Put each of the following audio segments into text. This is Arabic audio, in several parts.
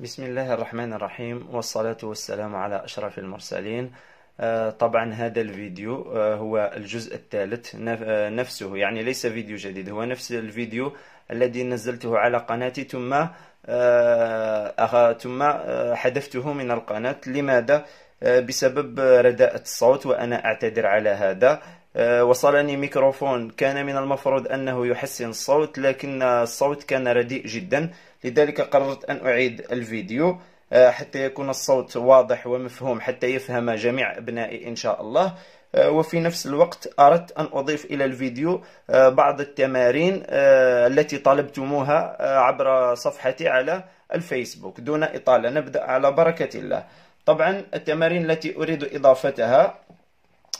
بسم الله الرحمن الرحيم والصلاة والسلام على أشرف المرسلين آه، طبعا هذا الفيديو آه، هو الجزء الثالث آه، نفسه يعني ليس فيديو جديد هو نفس الفيديو الذي نزلته على قناتي ثم ثم حذفته من القناة لماذا؟ بسبب رداءة الصوت وأنا أعتذر على هذا آه، وصلني ميكروفون كان من المفروض أنه يحسن الصوت لكن الصوت كان رديء جدا لذلك قررت أن أعيد الفيديو آه، حتى يكون الصوت واضح ومفهوم حتى يفهم جميع أبنائي إن شاء الله آه، وفي نفس الوقت أردت أن أضيف إلى الفيديو بعض التمارين التي طلبتموها عبر صفحتي على الفيسبوك دون إطالة نبدأ على بركة الله طبعا التمارين التي أريد إضافتها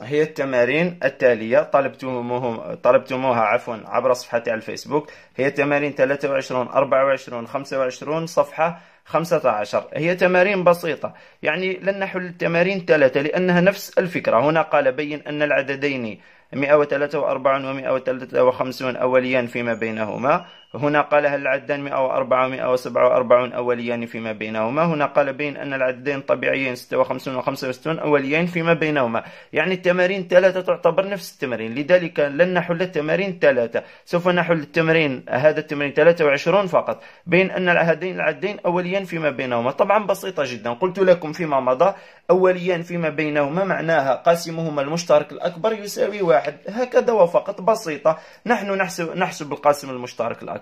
هي التمارين التالية طلبتموه طلبتموها عفوا عبر صفحتي على الفيسبوك هي تمارين 23 24 25 صفحة 15 هي تمارين بسيطة يعني لن نحل التمارين ثلاثة لأنها نفس الفكرة هنا قال بين أن العددين 143 و 153 أوليان فيما بينهما هنا قال هل العدان 104 و 147 و أوليان فيما بينهما هنا قال بين أن العدين طبيعيين 56 و 65 أوليان فيما بينهما يعني التمارين ثلاثة تعتبر نفس التمارين لذلك لن نحل التمارين ثلاثة سوف نحل التمرين هذا التمرين 23 فقط بين أن هذين العدين أوليان فيما بينهما طبعا بسيطة جدا قلت لكم فيما مضى أوليان فيما بينهما معناها قاسمهما المشترك الأكبر يساوي واحد هكذا وفقط بسيطة نحن نحسب, نحسب القاسم المشترك الأكبر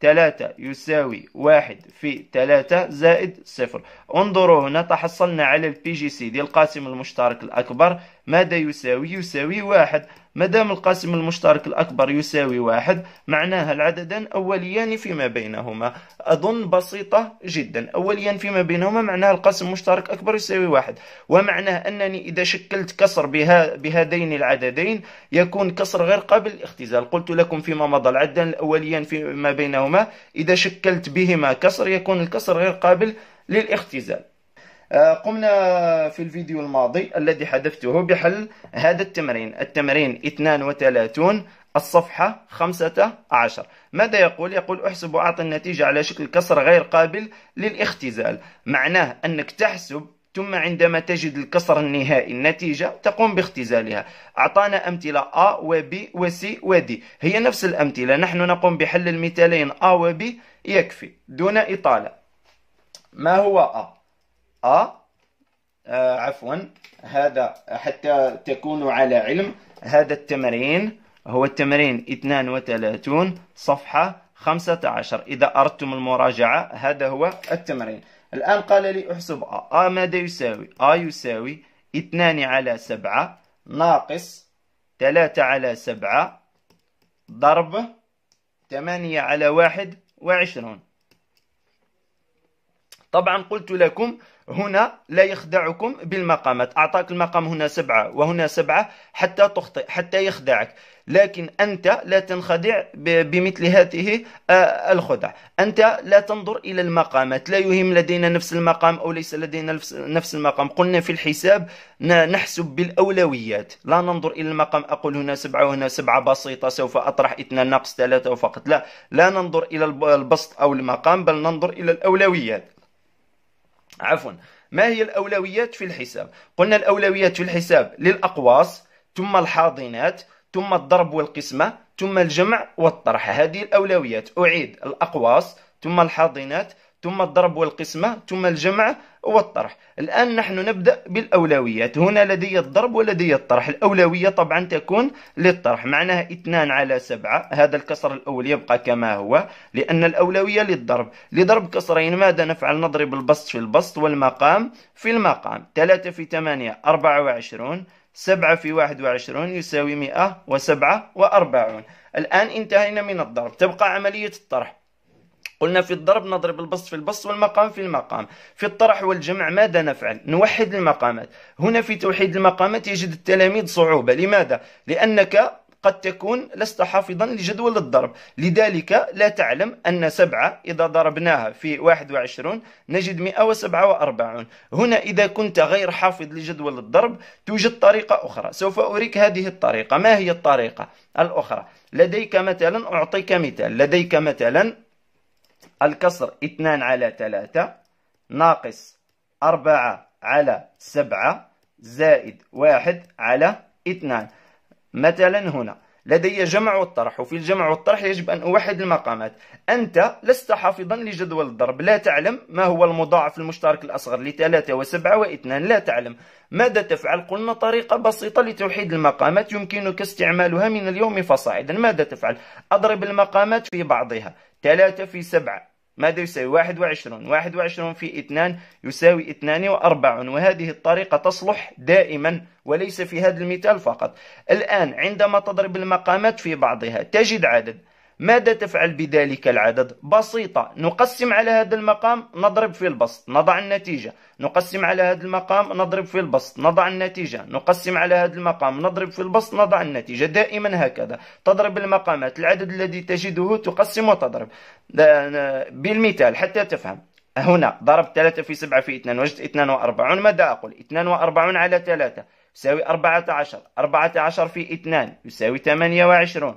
3 يساوي 1 في 3 زائد 0 انظروا هنا تحصلنا على البي جي سي ديال القاسم المشترك الأكبر ماذا يساوي يساوي 1 مدام القاسم المشترك الأكبر يساوي واحد معناها العددان أوليان فيما بينهما أظن بسيطة جدا أوليان فيما بينهما معناها القاسم المشترك أكبر يساوي واحد ومعناه أنني إذا شكلت كسر بها بهذين العددين يكون كسر غير قابل للاختزال قلت لكم فيما مضى العددان الأوليان فيما بينهما إذا شكلت بهما كسر يكون الكسر غير قابل للاختزال آه، قمنا في الفيديو الماضي الذي حذفته بحل هذا التمرين التمرين 32 الصفحة 15 ماذا يقول؟ يقول احسب وأعطي النتيجة على شكل كسر غير قابل للاختزال معناه أنك تحسب ثم عندما تجد الكسر النهائي النتيجة تقوم باختزالها أعطانا أمثلة A و B و C و D هي نفس الأمثلة نحن نقوم بحل المثالين A و B يكفي دون إطالة ما هو A؟ ا آه،, آه عفوا هذا حتى تكونوا على علم هذا التمرين هو التمرين 32 صفحة 15 إذا أردتم المراجعة هذا هو التمرين الآن قال لي أحسب أ آه. أ آه، ماذا يساوي أ يساوي 2 على 7 ناقص 3 على 7 ضرب 8 على 21 طبعا قلت لكم هنا لا يخدعكم بالمقامات أعطاك المقام هنا سبعة وهنا سبعة حتى تخطئ حتى يخدعك لكن أنت لا تنخدع بمثل هذه آه، الخدع أنت لا تنظر إلى المقامات لا يهم لدينا نفس المقام أو ليس لدينا نفس المقام قلنا في الحساب نحسب بالأولويات لا ننظر إلى المقام أقول هنا سبعة وهنا سبعة بسيطة سوف أطرح اثنان ناقص ثلاثة فقط لا لا ننظر إلى البسط أو المقام بل ننظر إلى الأولويات عفوا ما هي الأولويات في الحساب قلنا الأولويات في الحساب للأقواس ثم الحاضنات ثم الضرب والقسمة ثم الجمع والطرح هذه الأولويات أعيد الأقواس ثم الحاضنات ثم الضرب والقسمة ثم الجمع والطرح الآن نحن نبدأ بالأولويات هنا لدي الضرب ولدي الطرح الأولوية طبعا تكون للطرح معناها 2 على 7 هذا الكسر الأول يبقى كما هو لأن الأولوية للضرب لضرب كسرين ماذا نفعل نضرب البسط في البسط والمقام في المقام 3 في 8 24 7 في 21 يساوي 147 الآن انتهينا من الضرب تبقى عملية الطرح قلنا في الضرب نضرب البسط في البسط والمقام في المقام في الطرح والجمع ماذا نفعل نوحد المقامات هنا في توحيد المقامات يجد التلاميذ صعوبة لماذا لأنك قد تكون لست حافظا لجدول الضرب لذلك لا تعلم أن سبعة إذا ضربناها في 21 نجد 147 هنا إذا كنت غير حافظ لجدول الضرب توجد طريقة أخرى سوف أريك هذه الطريقة ما هي الطريقة الأخرى لديك مثلا أعطيك مثال لديك مثلا الكسر اثنان على ثلاثة ناقص أربعة على سبعة زائد واحد على اثنان مثلا هنا لدي جمع والطرح وفي الجمع والطرح يجب أن أوحد المقامات أنت لست حافظا لجدول الضرب لا تعلم ما هو المضاعف المشترك الأصغر لثلاثة وسبعة واثنان لا تعلم ماذا تفعل قلنا طريقة بسيطة لتوحيد المقامات يمكنك استعمالها من اليوم فصاعدا ماذا تفعل أضرب المقامات في بعضها 3 في 7 ماذا يساوي 21 وعشرون في اثنان يساوي 42 وهذه الطريقة تصلح دائما وليس في هذا المثال فقط الآن عندما تضرب المقامات في بعضها تجد عدد ماذا تفعل بذلك العدد؟ بسيطة نقسم على هذا المقام نضرب في البسط نضع النتيجة نقسم على هذا المقام نضرب في البسط نضع النتيجة نقسم على هذا المقام نضرب في البسط نضع النتيجة دائما هكذا تضرب المقامات العدد الذي تجده تقسم وتضرب بالمثال حتى تفهم هنا ضرب 3 في 7 في 2 وجدت 42 ماذا أقول 42 على 3 يساوي 14 14 في 2 يساوي 28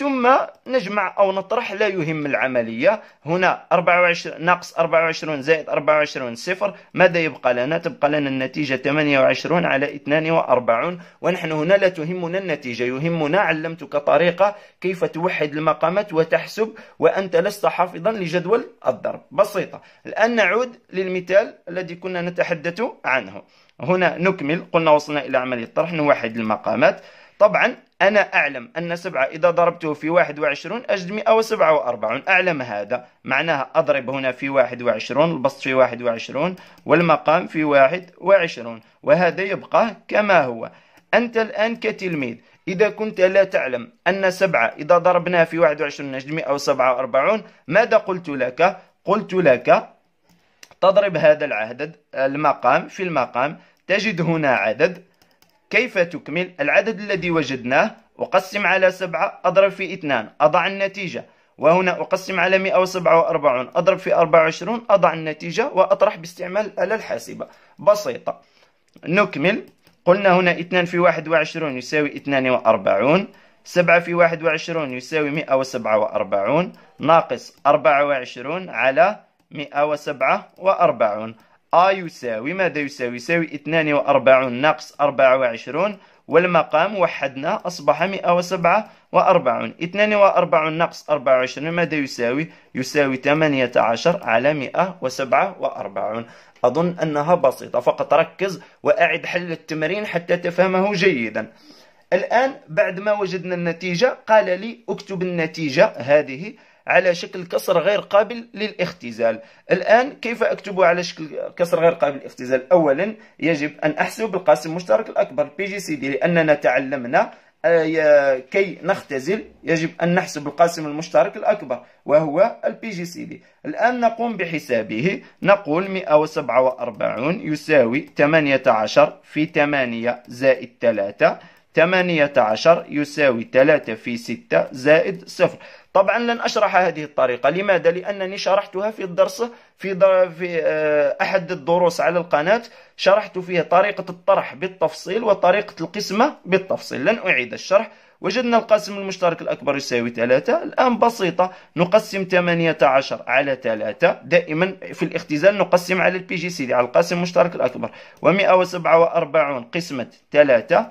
ثم نجمع أو نطرح لا يهم العملية هنا 24 ناقص 24 زائد 24 صفر ماذا يبقى لنا؟ تبقى لنا النتيجة 28 على 42 ونحن هنا لا تهمنا النتيجة يهمنا علمتك طريقة كيف توحد المقامات وتحسب وأنت لست حافظا لجدول الضرب بسيطة الآن نعود للمثال الذي كنا نتحدث عنه هنا نكمل قلنا وصلنا إلى عملية طرح نوحد المقامات طبعا أنا أعلم أن سبعة إذا ضربته في واحد وعشرون أجد مئة وسبعة وأربعون أعلم هذا معناها أضرب هنا في واحد وعشرون البسط في واحد وعشرون والمقام في واحد وعشرون وهذا يبقى كما هو أنت الآن كتلميذ إذا كنت لا تعلم أن سبعة إذا ضربناها في واحد وعشرون نجد مئة وسبعة وأربعون ماذا قلت لك؟ قلت لك تضرب هذا العدد المقام في المقام تجد هنا عدد كيف تكمل العدد الذي وجدناه أقسم على 7 أضرب في 2 أضع النتيجة وهنا أقسم على 147 أضرب في 24 أضع النتيجة وأطرح باستعمال الآلة الحاسبة بسيطة نكمل قلنا هنا 2 في 21 يساوي 42 7 في 21 يساوي 147 ناقص 24 على 147 A يساوي ماذا يساوي يساوي 42 ناقص 24 والمقام وحدنا أصبح 147 42 ناقص 24 ماذا يساوي يساوي 18 على 147 أظن أنها بسيطة فقط ركز وأعد حل التمرين حتى تفهمه جيدا الآن بعد ما وجدنا النتيجة قال لي اكتب النتيجة هذه على شكل كسر غير قابل للاختزال الآن كيف أكتب على شكل كسر غير قابل للاختزال أولا يجب أن أحسب القاسم المشترك الأكبر بي جي سي دي لأننا تعلمنا آه، كي نختزل يجب أن نحسب القاسم المشترك الأكبر وهو البي جي سي دي الآن نقوم بحسابه نقول 147 يساوي 18 في 8 زائد 3 18 عشر يساوي 3 في 6 زائد صفر طبعا لن أشرح هذه الطريقة لماذا؟ لأنني شرحتها في الدرس في, في آه، أحد الدروس على القناة شرحت فيها طريقة الطرح بالتفصيل وطريقة القسمة بالتفصيل لن أعيد الشرح وجدنا القاسم المشترك الأكبر يساوي 3 الآن بسيطة نقسم 18 على 3 دائما في الاختزال نقسم على البي جي سي على القاسم المشترك الأكبر و147 قسمة 3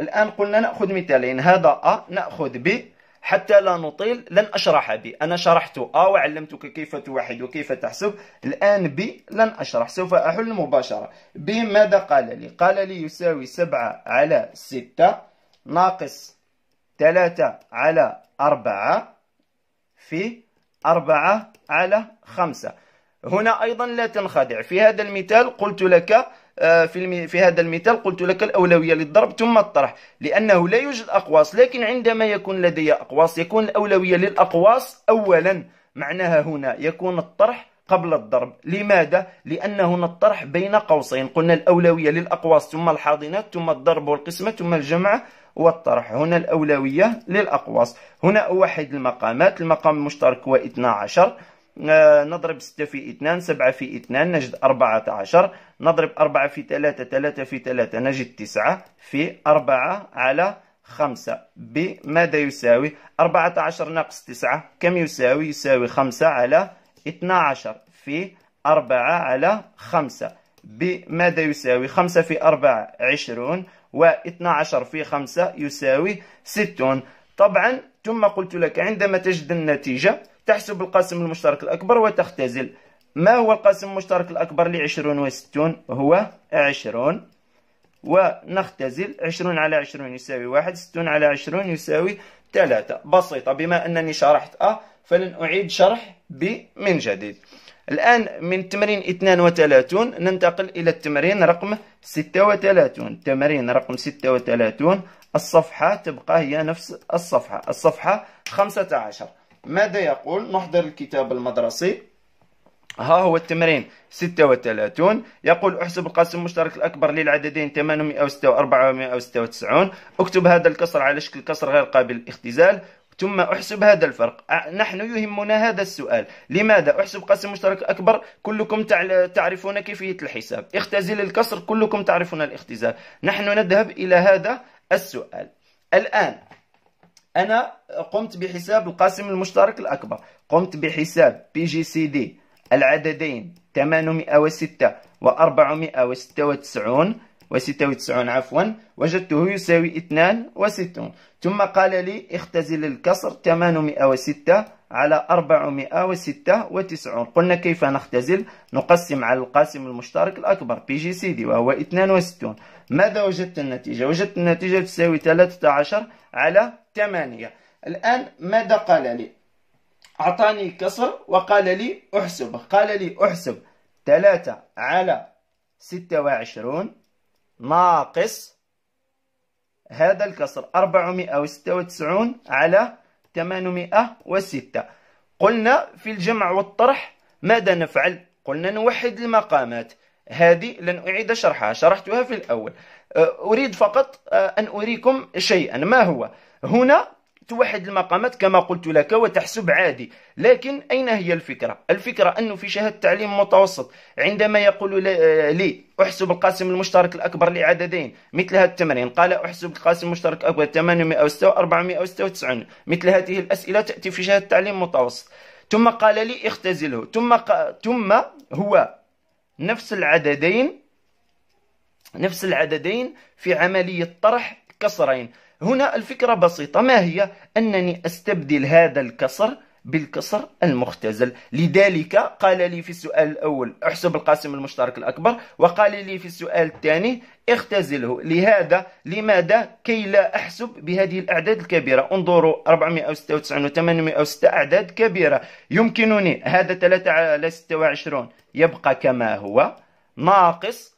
الآن قلنا نأخذ مثالين هذا أ نأخذ ب حتى لا نطيل لن أشرح ب أنا شرحت أ وعلمتك كيف توحد وكيف تحسب الآن ب لن أشرح سوف أحل مباشرة ب ماذا قال لي قال لي يساوي سبعة على ستة ناقص ثلاثة على أربعة في أربعة على خمسة هنا أيضا لا تنخدع في هذا المثال قلت لك آه، في في هذا المثال قلت لك الأولوية للضرب ثم الطرح لأنه لا يوجد أقواس لكن عندما يكون لدي أقواس يكون الأولوية للأقواس أولا معناها هنا يكون الطرح قبل الضرب لماذا؟ لأن هنا الطرح بين قوسين قلنا الأولوية للأقواس ثم الحاضنات ثم الضرب والقسمة ثم الجمع والطرح هنا الأولوية للأقواس هنا أوحد المقامات المقام المشترك هو 12 آه، نضرب 6 في 2 7 في 2 نجد 14 نضرب 4 في 3 3 في 3 نجد 9 في 4 على 5 بماذا يساوي 14 ناقص 9 كم يساوي يساوي 5 على 12 في 4 على 5 بماذا يساوي 5 في 4 20 و12 في 5 يساوي 60 طبعا ثم قلت لك عندما تجد النتيجة تحسب القاسم المشترك الأكبر وتختزل ما هو القاسم المشترك الأكبر لعشرون وستون هو عشرون ونختزل عشرون على عشرون يساوي واحد ستون على عشرون يساوي ثلاثة بسيطة بما أنني شرحت أ فلن أعيد شرح ب من جديد الآن من تمرين 32 ننتقل إلى التمرين رقم 36 تمرين رقم 36 الصفحة تبقى هي نفس الصفحة الصفحة 15 ماذا يقول نحضر الكتاب المدرسي ها هو التمرين 36 يقول احسب القاسم المشترك الأكبر للعددين 846 و496 اكتب هذا الكسر على شكل كسر غير قابل للاختزال ثم احسب هذا الفرق نحن يهمنا هذا السؤال لماذا احسب قاسم مشترك اكبر كلكم تعرفون كيفيه الحساب اختزل الكسر كلكم تعرفون الاختزال نحن نذهب الى هذا السؤال الان أنا قمت بحساب القاسم المشترك الأكبر قمت بحساب بي جي سي دي العددين 806 و 496 و96 عفوا وجدته يساوي 62 ثم قال لي اختزل الكسر 806 على 496 قلنا كيف نختزل نقسم على القاسم المشترك الأكبر بي جي سي دي وهو 62 ماذا وجدت النتيجة وجدت النتيجة تساوي 13 على ثمانية الآن ماذا قال لي أعطاني كسر وقال لي أحسب قال لي أحسب ثلاثة على ستة وعشرون ناقص هذا الكسر أربعمائة وستة وتسعون على ثمانمائة وستة قلنا في الجمع والطرح ماذا نفعل قلنا نوحد المقامات هذه لن أعيد شرحها شرحتها في الأول أه، أريد فقط أه، أن أريكم شيئا ما هو؟ هنا توحد المقامات كما قلت لك وتحسب عادي لكن أين هي الفكرة؟ الفكرة أنه في شهادة تعليم متوسط عندما يقول آه، لي احسب القاسم المشترك الأكبر لعددين مثل هذا التمرين قال احسب القاسم المشترك الأكبر 806 496 مثل هذه الأسئلة تأتي في شهادة تعليم متوسط ثم قال لي اختزله ثم ق... ثم هو نفس العددين نفس العددين في عملية طرح كسرين هنا الفكرة بسيطة ما هي أنني أستبدل هذا الكسر بالكسر المختزل لذلك قال لي في السؤال الأول احسب القاسم المشترك الأكبر وقال لي في السؤال الثاني اختزله لهذا لماذا كي لا أحسب بهذه الأعداد الكبيرة انظروا 496 و 806 أعداد كبيرة يمكنني هذا 3 على 26 يبقى كما هو ناقص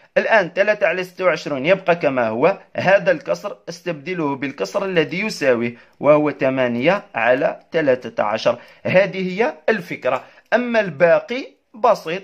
الآن 3 على 26 يبقى كما هو هذا الكسر استبدله بالكسر الذي يساويه وهو 8 على 13 هذه هي الفكرة أما الباقي بسيط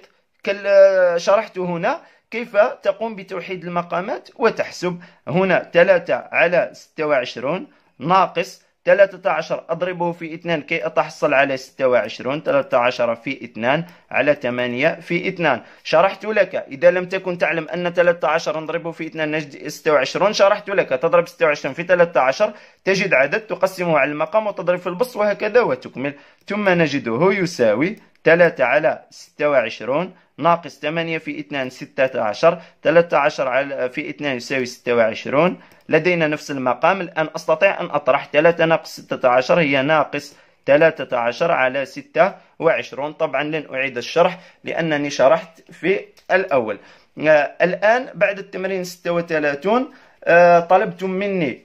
شرحت هنا كيف تقوم بتوحيد المقامات وتحسب هنا 3 على 26 ناقص 13 أضربه في 2 كي أتحصل على 26 13 في 2 على 8 في 2 شرحت لك إذا لم تكن تعلم أن 13 نضربه في 2 نجد 26 شرحت لك تضرب 26 في 13 تجد عدد تقسمه على المقام وتضرب في البص وهكذا وتكمل ثم نجده يساوي 3 على 26 ناقص 8 في 2 16 13 على في 2 يساوي 26 لدينا نفس المقام الآن أستطيع أن أطرح 3 ناقص 16 هي ناقص 13 على 26 طبعا لن أعيد الشرح لأنني شرحت في الأول آه، الآن بعد التمرين 36 آه، طلبتم مني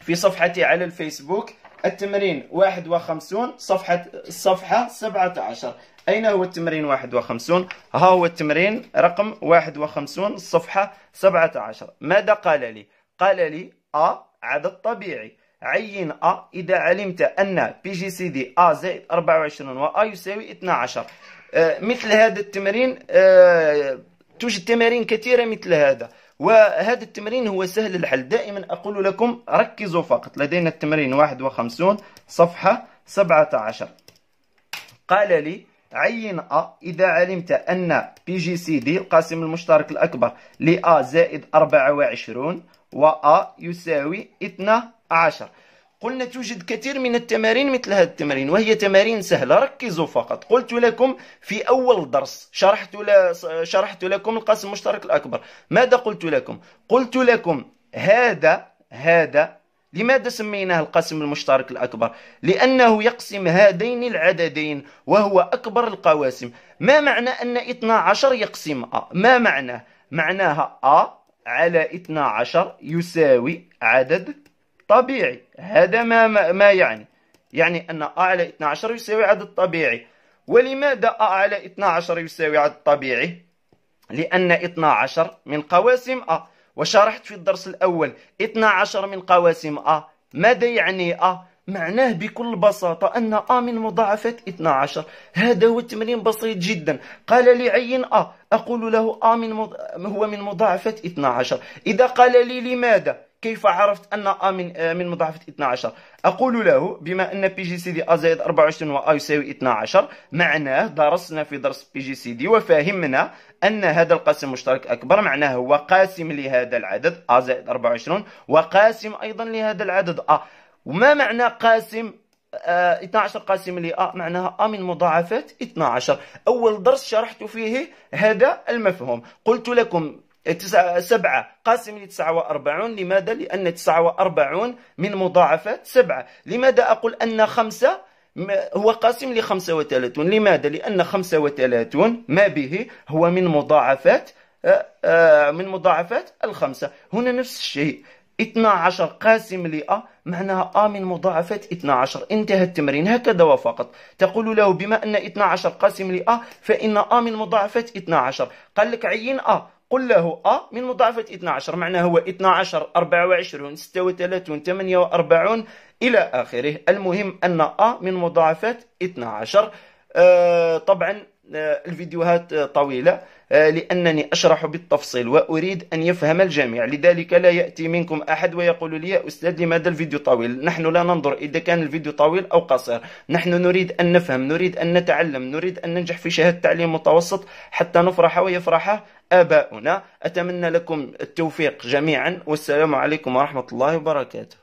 في صفحتي على الفيسبوك التمرين 51 صفحة الصفحة 17 أين هو التمرين 51 ها هو التمرين رقم 51 الصفحة 17 ماذا قال لي قال لي أ عدد طبيعي عين أ إذا علمت أن بي جي سي دي أ زائد 24 وأ يساوي 12 آه، مثل هذا التمرين آه، توجد تمارين كثيرة مثل هذا وهذا التمرين هو سهل الحل دائما أقول لكم ركزوا فقط لدينا التمرين 51 صفحة 17 قال لي عين أ إذا علمت أن بي جي سي دي القاسم المشترك الأكبر لأ زائد 24 وأ يساوي 12 قلنا توجد كثير من التمارين مثل هذا التمرين وهي تمارين سهلة ركزوا فقط قلت لكم في أول درس شرحت, شرحت لكم القاسم المشترك الأكبر ماذا قلت لكم؟ قلت لكم هذا هذا لماذا سميناه القاسم المشترك الأكبر؟ لأنه يقسم هذين العددين وهو أكبر القواسم ما معنى أن 12 يقسم أ؟ ما معناه؟ معناها أ على 12 يساوي عدد طبيعي هذا ما ما يعني يعني أن ا على 12 يساوي عدد طبيعي ولماذا ا على 12 يساوي عدد طبيعي لأن 12 من قواسم ا وشرحت في الدرس الأول 12 من قواسم ا ماذا يعني ا معناه بكل بساطة أن أ من مضاعفات 12 هذا هو التمرين بسيط جدا قال لي عين أ أقول له أ من مض... هو من مضاعفات 12 إذا قال لي لماذا كيف عرفت أن A من, من مضاعفة 12 أقول له بما أن بي جي سي دي A زائد 24 و A يساوي 12 معناه درسنا في درس بي جي سي دي وفهمنا أن هذا القاسم المشترك أكبر معناه هو قاسم لهذا العدد A زائد 24 وقاسم أيضا لهذا العدد A وما معنى قاسم آه 12 قاسم ل A معناها A من مضاعفات 12 أول درس شرحت فيه هذا المفهوم قلت لكم إيه، سبعة قاسم لتسعة وأربعون لماذا؟ لأن تسعة وأربعون من مضاعفات سبعة لماذا أقول أن خمسة هو قاسم لخمسة وثلاثون لماذا؟ لأن خمسة وثلاثون ما به هو من مضاعفات آه، آه، من مضاعفات الخمسة هنا نفس الشيء 12 قاسم لأ معناها أ من مضاعفات 12 انتهى التمرين هكذا وفقط تقول له بما أن 12 قاسم لأ فإن أ من مضاعفات 12 قال لك عين أ قل له أ آه، من مضاعفة 12 معناه هو 12 24 36 48 إلى آخره المهم أن أ آه من مضاعفة 12 آه طبعا آه، الفيديوهات طويلة لأنني أشرح بالتفصيل وأريد أن يفهم الجميع لذلك لا يأتي منكم أحد ويقول لي أستاذ لماذا الفيديو طويل نحن لا ننظر إذا كان الفيديو طويل أو قصير نحن نريد أن نفهم نريد أن نتعلم نريد أن ننجح في شهادة تعليم متوسط حتى نفرح ويفرح آباؤنا أتمنى لكم التوفيق جميعا والسلام عليكم ورحمة الله وبركاته